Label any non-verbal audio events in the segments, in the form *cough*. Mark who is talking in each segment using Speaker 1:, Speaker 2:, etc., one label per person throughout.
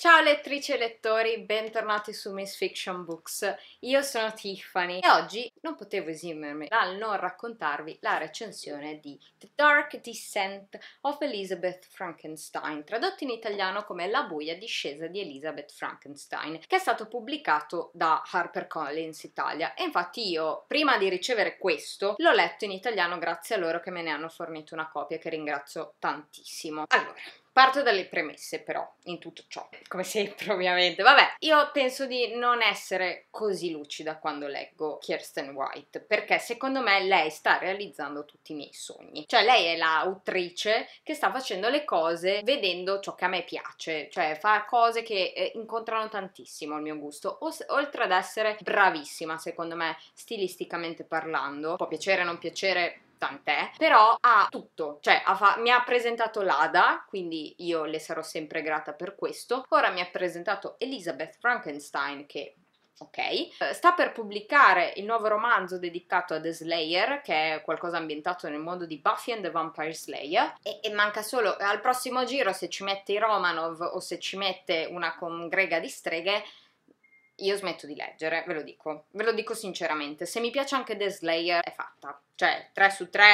Speaker 1: Ciao lettrici e lettori, bentornati su Miss Fiction Books. Io sono Tiffany e oggi non potevo esimermi dal non raccontarvi la recensione di The Dark Descent of Elizabeth Frankenstein, tradotto in italiano come La buia discesa di Elizabeth Frankenstein, che è stato pubblicato da HarperCollins Italia. E infatti io, prima di ricevere questo, l'ho letto in italiano grazie a loro che me ne hanno fornito una copia che ringrazio tantissimo. Allora, Parto dalle premesse però, in tutto ciò, come sempre ovviamente. Vabbè, io penso di non essere così lucida quando leggo Kirsten White, perché secondo me lei sta realizzando tutti i miei sogni. Cioè lei è l'autrice che sta facendo le cose vedendo ciò che a me piace, cioè fa cose che eh, incontrano tantissimo il mio gusto, oltre ad essere bravissima secondo me stilisticamente parlando, può piacere o non piacere tant'è, eh. però ha tutto, cioè ha fa- mi ha presentato l'Ada, quindi io le sarò sempre grata per questo, ora mi ha presentato Elizabeth Frankenstein che ok? Eh, sta per pubblicare il nuovo romanzo dedicato a The Slayer, che è qualcosa ambientato nel mondo di Buffy and the Vampire Slayer, e, e, manca solo al prossimo giro se ci mette i Romanov o se ci mette una congrega di streghe io smetto di leggere, ve lo dico, ve lo dico sinceramente. Se mi piace anche The Slayer è fatta, cioè 3 su 3,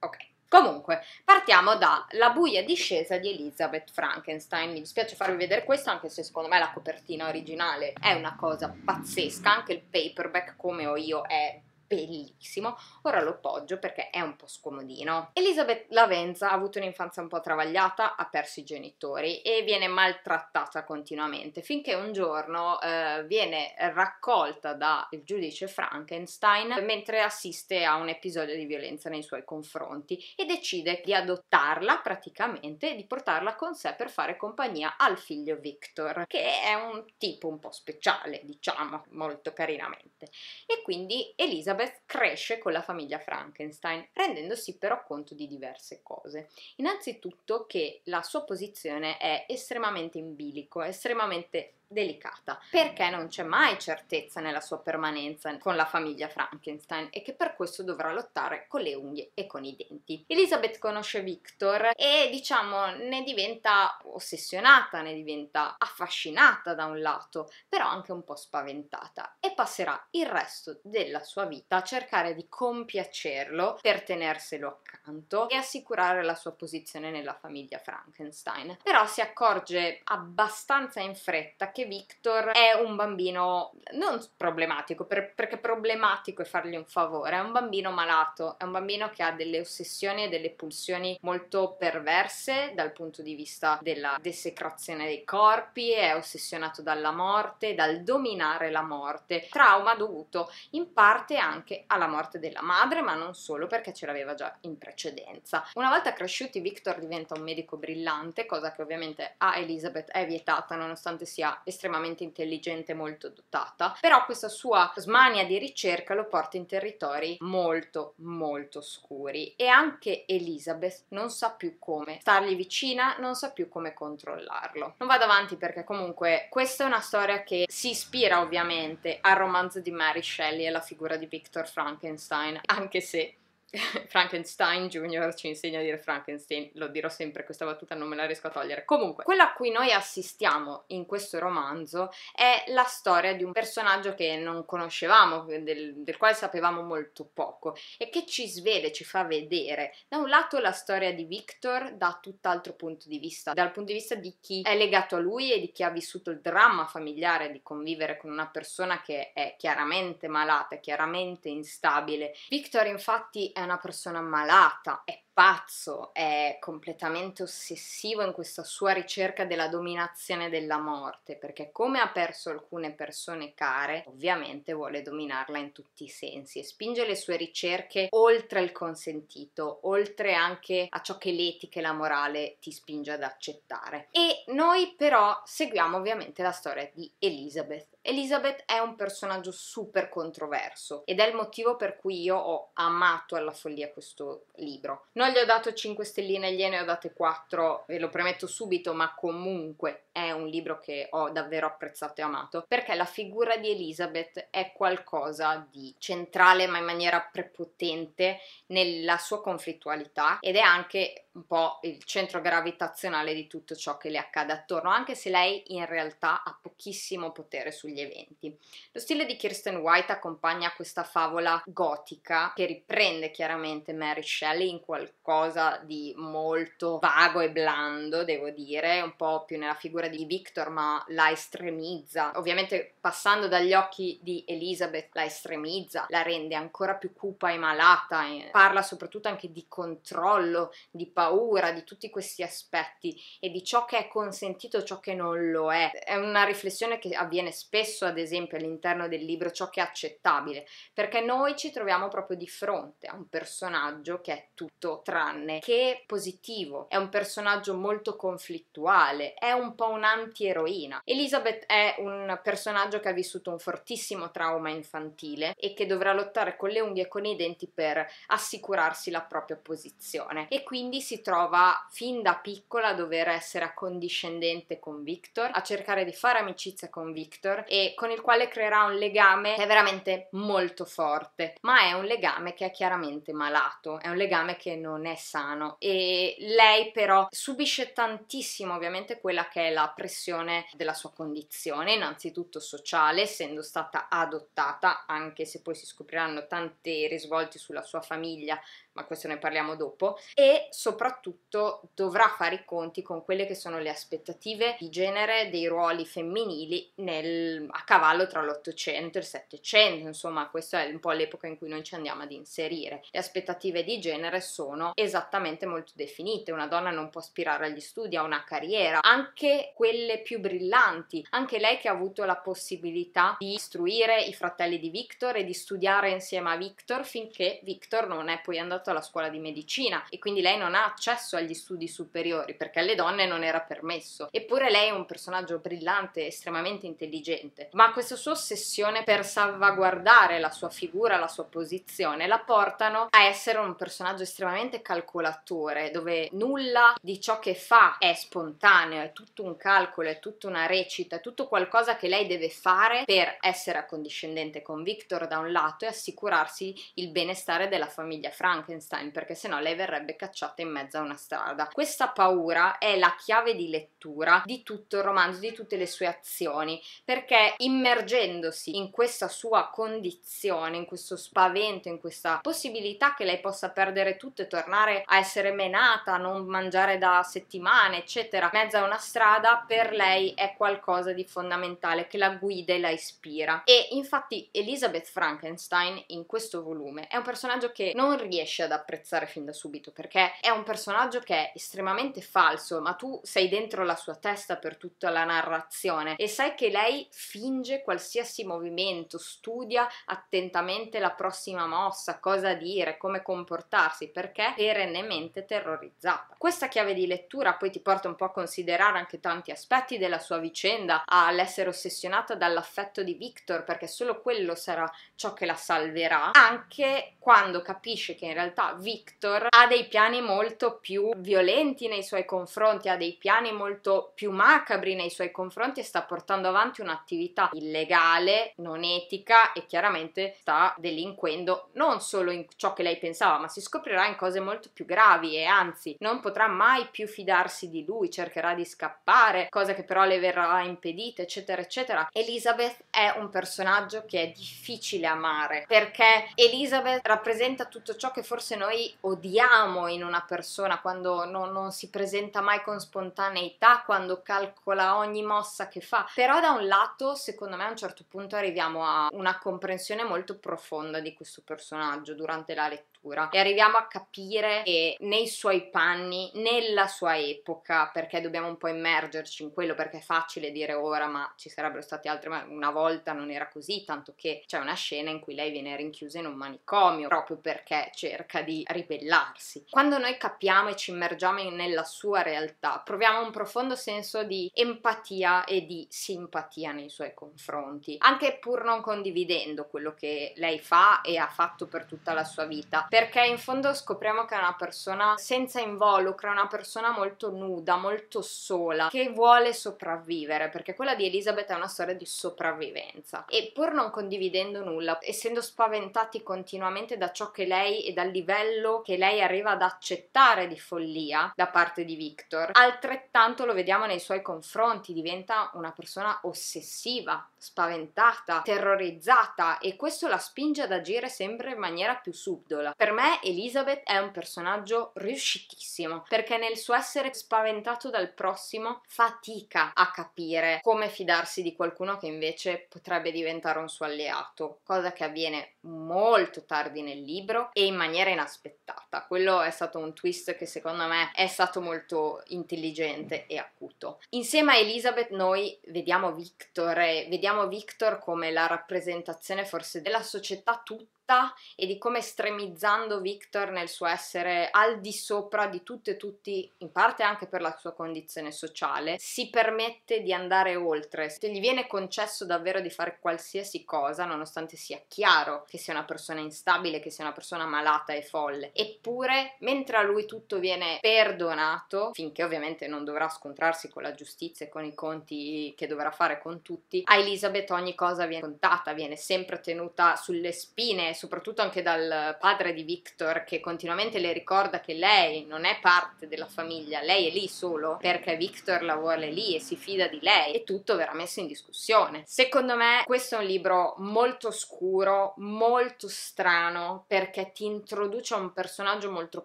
Speaker 1: ok. Comunque, partiamo dalla buia discesa di Elizabeth Frankenstein. Mi dispiace farvi vedere questo, anche se secondo me la copertina originale è una cosa pazzesca, anche il paperback come ho io è bellissimo, ora lo poggio perché è un po' scomodino. Elizabeth Lavenza ha avuto un'infanzia un po' travagliata, ha perso i genitori e viene maltrattata continuamente finché un giorno eh, viene raccolta dal giudice Frankenstein mentre assiste a un episodio di violenza nei suoi confronti e decide di adottarla praticamente e di portarla con sé per fare compagnia al figlio Victor, che è un tipo un po' speciale, diciamo, molto carinamente. E quindi Elizabeth Elizabeth cresce con la famiglia Frankenstein, rendendosi però conto di diverse cose. Innanzitutto che la sua posizione è estremamente in bilico, estremamente delicata, perché non c'è mai certezza nella sua permanenza con la famiglia Frankenstein e che per questo dovrà lottare con le unghie e con i denti. Elizabeth conosce Victor e diciamo ne diventa ossessionata, ne diventa affascinata da un lato, però anche un po' spaventata e passerà il resto della sua vita a cercare di compiacerlo per tenerselo accanto e assicurare la sua posizione nella famiglia Frankenstein. Però si accorge abbastanza in fretta che perché Victor è un bambino non problematico, per, perché problematico è fargli un favore, è un bambino malato, è un bambino che ha delle ossessioni e delle pulsioni molto perverse dal punto di vista della desecrazione dei corpi, è ossessionato dalla morte, dal dominare la morte, trauma dovuto in parte anche alla morte della madre, ma non solo perché ce l'aveva già in precedenza. Una volta cresciuti Victor diventa un medico brillante, cosa che ovviamente a Elizabeth è vietata nonostante sia estremamente intelligente, e molto dotata, però questa sua smania di ricerca lo porta in territori molto molto scuri e anche Elizabeth non sa più come stargli vicina, non sa più come controllarlo. Non vado avanti perché comunque questa è una storia che si ispira ovviamente al romanzo di Mary Shelley e alla figura di Victor Frankenstein, anche se *laughs* Frankenstein Junior ci insegna a dire Frankenstein, lo dirò sempre, questa battuta non me la riesco a togliere. Comunque, quello a cui noi assistiamo in questo romanzo è la storia di un personaggio che non conoscevamo, del, del quale sapevamo molto poco e che ci svede, ci fa vedere da un lato la storia di Victor da tutt'altro punto di vista, dal punto di vista di chi è legato a lui e di chi ha vissuto il dramma familiare di convivere con una persona che è chiaramente malata, chiaramente instabile. Victor infatti è una persona malata, è pazzo, è completamente ossessivo in questa sua ricerca della dominazione della morte, perché come ha perso alcune persone care, ovviamente vuole dominarla in tutti i sensi e spinge le sue ricerche oltre il consentito, oltre anche a ciò che l'etica e la morale ti spinge ad accettare. E noi però seguiamo ovviamente la storia di Elizabeth Elizabeth è un personaggio super controverso ed è il motivo per cui io ho amato alla follia questo libro. Noi gli ho dato 5 stelline, gliene ho date 4, ve lo premetto subito, ma comunque è un libro che ho davvero apprezzato e amato, perché la figura di Elizabeth è qualcosa di centrale, ma in maniera prepotente nella sua conflittualità ed è anche un po' il centro gravitazionale di tutto ciò che le accade attorno, anche se lei in realtà ha pochissimo potere sugli eventi. Lo stile di Kirsten White accompagna questa favola gotica che riprende chiaramente Mary Shelley in qualcosa di molto vago e blando, devo dire, un po' più nella figura di Victor, ma la estremizza. Ovviamente passando dagli occhi di Elizabeth la estremizza, la rende ancora più cupa e malata, e parla soprattutto anche di controllo, di paura paura di tutti questi aspetti e di ciò che è consentito, ciò che non lo è. È una riflessione che avviene spesso, ad esempio, all'interno del libro ciò che è accettabile, perché noi ci troviamo proprio di fronte a un personaggio che è tutto tranne che positivo, è un personaggio molto conflittuale, è un po' un'antieroina. Elizabeth è un personaggio che ha vissuto un fortissimo trauma infantile e che dovrà lottare con le unghie e con i denti per assicurarsi la propria posizione e quindi si trova fin da piccola a dover essere accondiscendente con Victor, a cercare di fare amicizia con Victor e con il quale creerà un legame che è veramente molto forte, ma è un legame che è chiaramente malato, è un legame che non è sano e lei però subisce tantissimo ovviamente quella che è la pressione della sua condizione, innanzitutto sociale, essendo stata adottata, anche se poi si scopriranno tanti risvolti sulla sua famiglia ma questo ne parliamo dopo, e soprattutto dovrà fare i conti con quelle che sono le aspettative di genere dei ruoli femminili nel, a cavallo tra l'Ottocento e il Settecento, insomma questa è un po' l'epoca in cui noi ci andiamo ad inserire. Le aspettative di genere sono esattamente molto definite, una donna non può aspirare agli studi, a una carriera, anche quelle più brillanti, anche lei che ha avuto la possibilità di istruire i fratelli di Victor e di studiare insieme a Victor finché Victor non è poi andato fatto alla scuola di medicina e quindi lei non ha accesso agli studi superiori perché alle donne non era permesso. Eppure lei è un personaggio brillante, estremamente intelligente, ma questa sua ossessione per salvaguardare la sua figura, la sua posizione, la portano a essere un personaggio estremamente calcolatore, dove nulla di ciò che fa è spontaneo, è tutto un calcolo, è tutta una recita, è tutto qualcosa che lei deve fare per essere accondiscendente con Victor da un lato e assicurarsi il benestare della famiglia Frankenstein Frankenstein perché sennò lei verrebbe cacciata in mezzo a una strada. Questa paura è la chiave di lettura di tutto il romanzo, di tutte le sue azioni, perché immergendosi in questa sua condizione, in questo spavento, in questa possibilità che lei possa perdere tutto e tornare a essere menata, a non mangiare da settimane, eccetera, in mezzo a una strada, per lei è qualcosa di fondamentale che la guida e la ispira. E infatti Elizabeth Frankenstein in questo volume è un personaggio che non riesce riesci ad apprezzare fin da subito perché è un personaggio che è estremamente falso, ma tu sei dentro la sua testa per tutta la narrazione e sai che lei finge qualsiasi movimento, studia attentamente la prossima mossa, cosa dire, come comportarsi, perché è perennemente terrorizzata. Questa chiave di lettura poi ti porta un po' a considerare anche tanti aspetti della sua vicenda, all'essere ossessionata dall'affetto di Victor, perché solo quello sarà ciò che la salverà, anche quando capisce che in realtà realtà Victor ha dei piani molto più violenti nei suoi confronti, ha dei piani molto più macabri nei suoi confronti e sta portando avanti un'attività illegale, non etica e chiaramente sta delinquendo non solo in ciò che lei pensava, ma si scoprirà in cose molto più gravi e anzi non potrà mai più fidarsi di lui, cercherà di scappare, cosa che però le verrà impedita, eccetera, eccetera. Elizabeth è un personaggio che è difficile amare perché Elizabeth rappresenta tutto ciò che forse forse noi odiamo in una persona quando non, non si presenta mai con spontaneità, quando calcola ogni mossa che fa. Però da un lato, secondo me, a un certo punto arriviamo a una comprensione molto profonda di questo personaggio durante la lettura cultura e arriviamo a capire che nei suoi panni, nella sua epoca, perché dobbiamo un po' immergerci in quello, perché è facile dire ora, ma ci sarebbero stati altri, ma una volta non era così, tanto che c'è una scena in cui lei viene rinchiusa in un manicomio proprio perché cerca di ribellarsi. Quando noi capiamo e ci immergiamo nella sua realtà, proviamo un profondo senso di empatia e di simpatia nei suoi confronti, anche pur non condividendo quello che lei fa e ha fatto per tutta la sua vita, perché in fondo scopriamo che è una persona senza involucro, è una persona molto nuda, molto sola, che vuole sopravvivere, perché quella di Elizabeth è una storia di sopravvivenza. E pur non condividendo nulla, essendo spaventati continuamente da ciò che lei e dal livello che lei arriva ad accettare di follia da parte di Victor, altrettanto lo vediamo nei suoi confronti, diventa una persona ossessiva, spaventata, terrorizzata e questo la spinge ad agire sempre in maniera più subdola. Per me Elizabeth è un personaggio riuscitissimo perché nel suo essere spaventato dal prossimo fatica a capire come fidarsi di qualcuno che invece potrebbe diventare un suo alleato, cosa che avviene molto tardi nel libro e in maniera inaspettata. Quello è stato un twist che secondo me è stato molto intelligente e acuto. Insieme a Elizabeth noi vediamo Victor e vediamo Victor come la rappresentazione forse della società tutta vita e di come estremizzando Victor nel suo essere al di sopra di tutte e tutti, in parte anche per la sua condizione sociale, si permette di andare oltre. Se gli viene concesso davvero di fare qualsiasi cosa, nonostante sia chiaro che sia una persona instabile, che sia una persona malata e folle, eppure mentre a lui tutto viene perdonato, finché ovviamente non dovrà scontrarsi con la giustizia e con i conti che dovrà fare con tutti, a Elizabeth ogni cosa viene contata, viene sempre tenuta sulle spine, soprattutto anche dal padre di Victor che continuamente le ricorda che lei non è parte della famiglia, lei è lì solo perché Victor la vuole lì e si fida di lei e tutto verrà messo in discussione. Secondo me questo è un libro molto scuro, molto strano perché ti introduce a un personaggio molto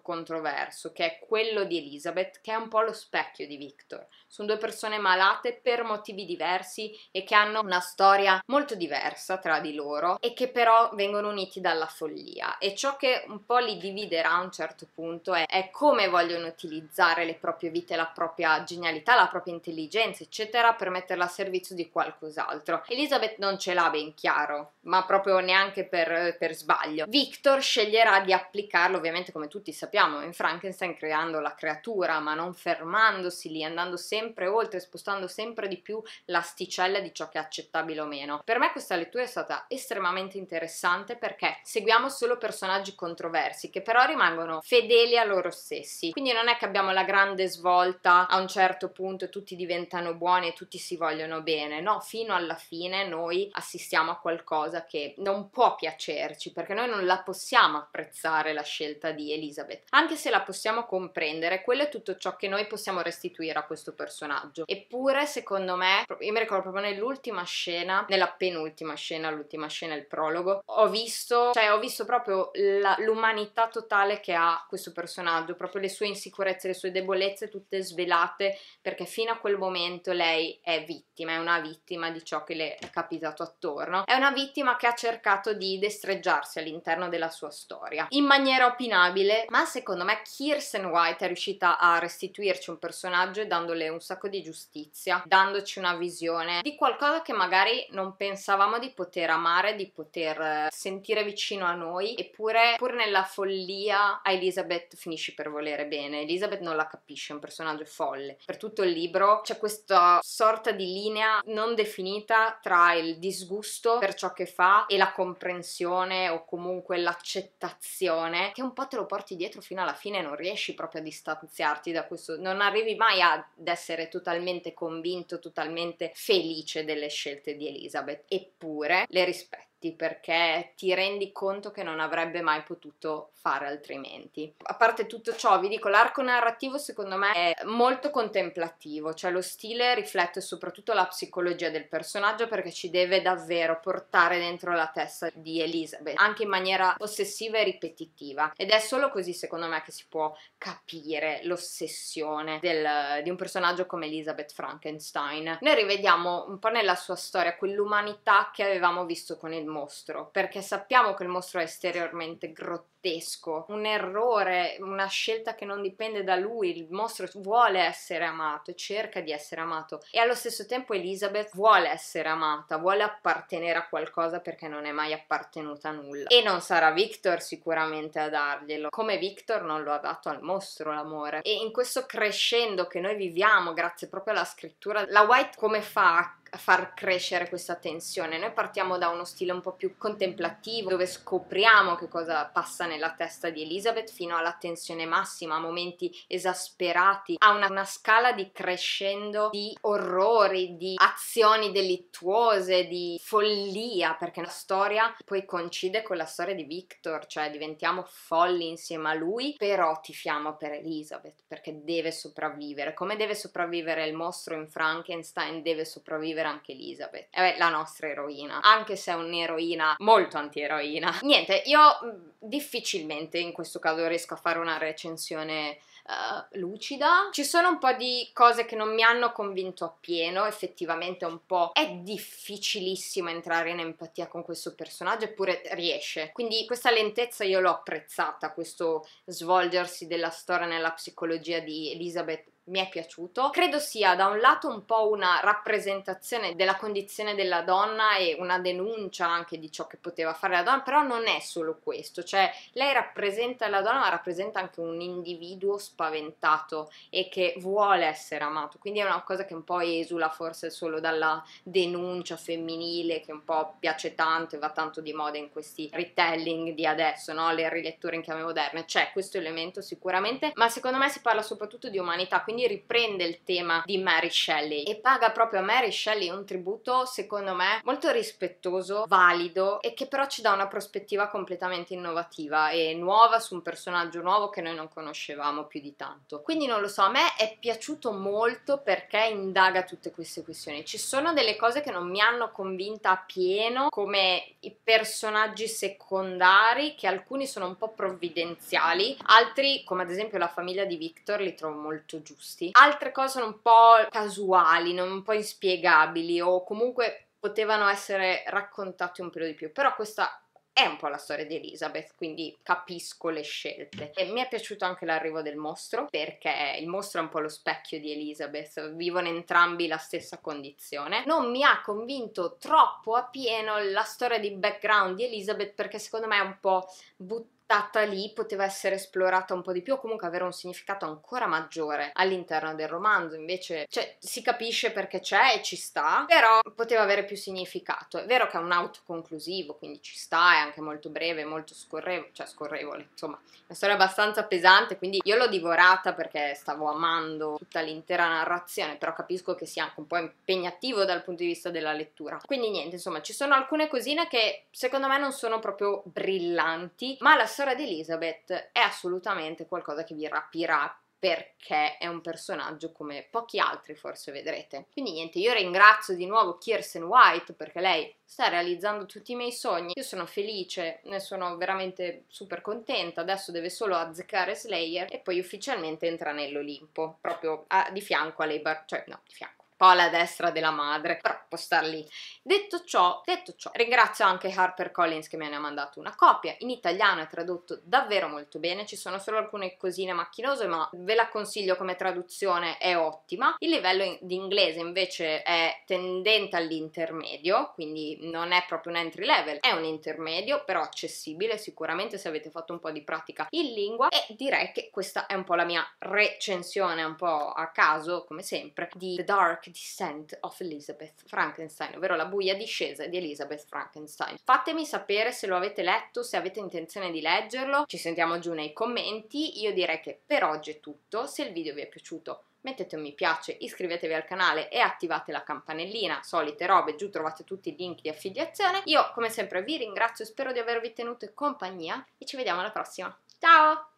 Speaker 1: controverso che è quello di Elizabeth che è un po' lo specchio di Victor. Sono due persone malate per motivi diversi e che hanno una storia molto diversa tra di loro e che però vengono uniti dalla follia e ciò che un po' li dividerà a un certo punto è, è come vogliono utilizzare le proprie vite, la propria genialità, la propria intelligenza, eccetera, per metterla a servizio di qualcos'altro. Elizabeth non ce l'ha ben chiaro, ma proprio neanche per, per sbaglio. Victor sceglierà di applicarlo, ovviamente come tutti sappiamo, in Frankenstein creando la creatura, ma non fermandosi lì, andando sempre oltre, spostando sempre di più l'asticella di ciò che è accettabile o meno. Per me questa lettura è stata estremamente interessante perché seguiamo solo personaggi controversi che però rimangono fedeli a loro stessi. Quindi non è che abbiamo la grande svolta a un certo punto tutti diventano buoni e tutti si vogliono bene, no, fino alla fine noi assistiamo a qualcosa che non può piacerci perché noi non la possiamo apprezzare la scelta di Elizabeth, anche se la possiamo comprendere, quello è tutto ciò che noi possiamo restituire a questo personaggio. Eppure, secondo me, io mi ricordo proprio nell'ultima scena, nella penultima scena, l'ultima scena, il prologo, ho visto cioè ho visto proprio la, l'umanità totale che ha questo personaggio, proprio le sue insicurezze, le sue debolezze tutte svelate, perché fino a quel momento lei è vittima, è una vittima di ciò che le è capitato attorno, è una vittima che ha cercato di destreggiarsi all'interno della sua storia, in maniera opinabile, ma secondo me Kirsten White è riuscita a restituirci un personaggio e dandole un sacco di giustizia, dandoci una visione di qualcosa che magari non pensavamo di poter amare, di poter eh, sentire vicino vicino a noi, eppure pur nella follia a Elizabeth finisci per volere bene. Elizabeth non la capisce, è un personaggio folle. Per tutto il libro c'è questa sorta di linea non definita tra il disgusto per ciò che fa e la comprensione o comunque l'accettazione che un po' te lo porti dietro fino alla fine non riesci proprio a distanziarti da questo, non arrivi mai ad essere totalmente convinto, totalmente felice delle scelte di Elizabeth, eppure le rispetto fatti perché ti rendi conto che non avrebbe mai potuto fare altrimenti. A parte tutto ciò, vi dico, l'arco narrativo secondo me è molto contemplativo, cioè lo stile riflette soprattutto la psicologia del personaggio perché ci deve davvero portare dentro la testa di Elizabeth, anche in maniera ossessiva e ripetitiva. Ed è solo così secondo me che si può capire l'ossessione del, di un personaggio come Elizabeth Frankenstein. Noi rivediamo un po' nella sua storia quell'umanità che avevamo visto con il mostro, perché sappiamo che il mostro è esteriormente grottesco, un errore, una scelta che non dipende da lui, il mostro vuole essere amato, e cerca di essere amato e allo stesso tempo Elizabeth vuole essere amata, vuole appartenere a qualcosa perché non è mai appartenuta a nulla e non sarà Victor sicuramente a darglielo, come Victor non lo ha dato al mostro l'amore e in questo crescendo che noi viviamo grazie proprio alla scrittura, la White come fa a far crescere questa tensione. Noi partiamo da uno stile un po' più contemplativo, dove scopriamo che cosa passa nella testa di Elizabeth fino alla tensione massima, a momenti esasperati, a una, una scala di crescendo di orrori, di azioni delittuose, di follia, perché la storia poi coincide con la storia di Victor, cioè diventiamo folli insieme a lui, però tifiamo per Elizabeth perché deve sopravvivere. Come deve sopravvivere il mostro in Frankenstein, deve sopravvivere scrivere anche Elizabeth. E eh, beh, la nostra eroina, anche se è un'eroina molto anti-eroina. *laughs* Niente, io mm, difficilmente in questo caso riesco a fare una recensione Uh, lucida. Ci sono un po' di cose che non mi hanno convinto appieno, effettivamente un po' è difficilissimo entrare in empatia con questo personaggio, eppure riesce. Quindi questa lentezza io l'ho apprezzata, questo svolgersi della storia nella psicologia di Elizabeth mi è piaciuto. Credo sia da un lato un po' una rappresentazione della condizione della donna e una denuncia anche di ciò che poteva fare la donna, però non è solo questo, cioè lei rappresenta la donna ma rappresenta anche un individuo spaventato e che vuole essere amato, quindi è una cosa che un po' esula forse solo dalla denuncia femminile che un po' piace tanto e va tanto di moda in questi retelling di adesso, no? le riletture in chiave moderne, c'è questo elemento sicuramente, ma secondo me si parla soprattutto di umanità, quindi quindi riprende il tema di Mary Shelley e paga proprio a Mary Shelley un tributo secondo me molto rispettoso, valido e che però ci dà una prospettiva completamente innovativa e nuova su un personaggio nuovo che noi non conoscevamo più di tanto. Quindi non lo so, a me è piaciuto molto perché indaga tutte queste questioni. Ci sono delle cose che non mi hanno convinta appieno come i personaggi secondari che alcuni sono un po' provvidenziali, altri come ad esempio la famiglia di Victor li trovo molto giusti gusti. Altre cose sono un po' casuali, un po' inspiegabili o comunque potevano essere raccontate un pelo di più, però questa è un po' la storia di Elizabeth, quindi capisco le scelte. E mi è piaciuto anche l'arrivo del mostro, perché il mostro è un po' lo specchio di Elizabeth, vivono entrambi la stessa condizione. Non mi ha convinto troppo a pieno la storia di background di Elizabeth, perché secondo me è un po' buttata data lì poteva essere esplorata un po' di più o comunque avere un significato ancora maggiore all'interno del romanzo invece cioè, si capisce perché c'è e ci sta però poteva avere più significato è vero che è un autoconclusivo quindi ci sta è anche molto breve molto scorrevole cioè scorrevole insomma una storia abbastanza pesante quindi io l'ho divorata perché stavo amando tutta l'intera narrazione però capisco che sia anche un po' impegnativo dal punto di vista della lettura quindi niente insomma ci sono alcune cosine che secondo me non sono proprio brillanti ma la storia di Elizabeth è assolutamente qualcosa che vi rapirà perché è un personaggio come pochi altri forse vedrete. Quindi niente, io ringrazio di nuovo Kirsten White perché lei sta realizzando tutti i miei sogni. Io sono felice, ne sono veramente super contenta. Adesso deve solo azzeccare Slayer e poi ufficialmente entra nell'Olimpo, proprio a, ah, di fianco a Leibar, cioè no, di fianco po' alla destra della madre, però può star lì. Detto ciò, detto ciò, ringrazio anche Harper Collins che me ne ha mandato una copia, in italiano è tradotto davvero molto bene, ci sono solo alcune cosine macchinose, ma ve la consiglio come traduzione, è ottima. Il livello in- di inglese invece è tendente all'intermedio, quindi non è proprio un entry level, è un intermedio, però accessibile sicuramente se avete fatto un po' di pratica in lingua e direi che questa è un po' la mia recensione un po' a caso, come sempre, di The Dark Dark Descent of Elizabeth Frankenstein, ovvero la buia discesa di Elizabeth Frankenstein. Fatemi sapere se lo avete letto, se avete intenzione di leggerlo, ci sentiamo giù nei commenti, io direi che per oggi è tutto, se il video vi è piaciuto mettete un mi piace, iscrivetevi al canale e attivate la campanellina, solite robe, giù trovate tutti i link di affiliazione. Io come sempre vi ringrazio, spero di avervi tenuto compagnia e ci vediamo alla prossima. Ciao!